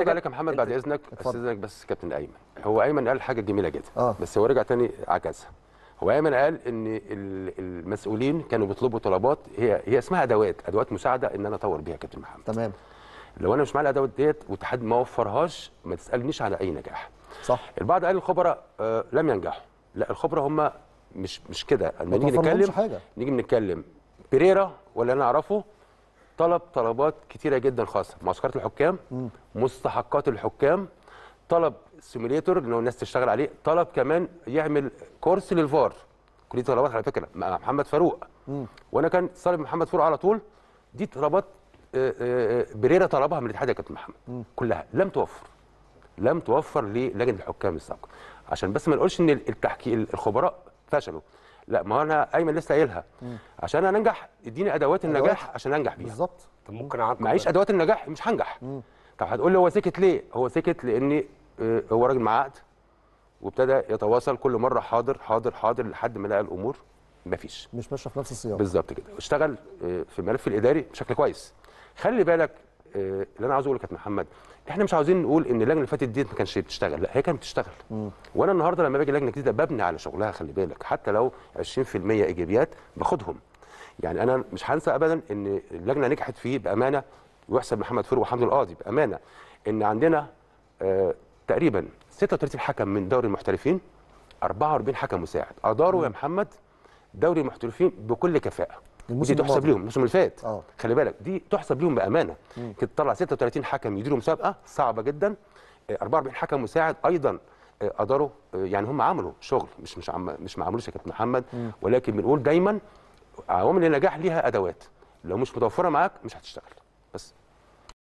رجع عليك يا محمد بعد اذنك استاذنك بس كابتن ايمن هو ايمن قال حاجه جميله جدا آه. بس هو رجع تاني عكسها هو ايمن قال ان المسؤولين كانوا بيطلبوا طلبات هي هي اسمها ادوات ادوات مساعده ان انا اطور بيها كابتن محمد تمام لو انا مش معايا الادوات ديت واتحاد ما وفرهاش ما تسالنيش على اي نجاح صح البعض قال الخبراء آه لم ينجحوا لا الخبراء هم مش مش كده لما نيجي نتكلم نيجي نتكلم بيريرا ولا انا اعرفه طلب طلبات كتيره جدا خاصه معسكرات الحكام مستحقات الحكام طلب سيميليتور ان الناس تشتغل عليه طلب كمان يعمل كورس للفار كليه طلبات على فكره مع محمد فاروق وانا كان طالب محمد فاروق على طول دي طلبات آه، آه، آه، بريرة طلبها من الاتحاد يا كابتن محمد كلها لم توفر لم توفر للجنه الحكام السابقه عشان بس ما نقولش ان التحكيم الخبراء فشلوا لا ما انا ايمن لسه قايلها عشان انا انجح اديني ادوات النجاح عشان انجح بيها بالظبط طب ممكن اعاقب معيش ادوات النجاح مش هنجح طب هتقول لي هو سكت ليه هو سكت لان آه، هو راجل معاه عقد وابتدى يتواصل كل مره حاضر حاضر حاضر لحد ما لقى الامور مفيش مش ماشيه في نفس السياق بالظبط كده اشتغل آه، في الملف الاداري بشكل كويس خلي بالك آه، اللي انا عاوز اقوله كابتن محمد احنا مش عاوزين نقول ان اللجنه اللي فاتت ديت ما كانتش بتشتغل لا هي كانت بتشتغل وانا النهارده لما باجي لجنه جديده ببني على شغلها خلي بالك حتى لو 20% ايجابيات باخدهم يعني انا مش هنسى ابدا ان اللجنه نجحت فيه بامانه ويحسب محمد فروق وحمد القاضي بامانه ان عندنا آه تقريبا 36 حكم من دوري المحترفين 44 حكم مساعد اداروا يا محمد دوري المحترفين بكل كفاءه ودي تحسب لهم الموسم اللي فات آه. خلي بالك دي تحسب لهم بامانه كنت طلع 36 حكم يديروا مسابقه صعبه جدا 44 آه، حكم مساعد ايضا آه، قدروا يعني هم عملوا شغل مش مش عم مش ما عملوش يا كابتن محمد مم. ولكن بنقول دايما عوامل النجاح ليها ادوات لو مش متوفره معاك مش هتشتغل بس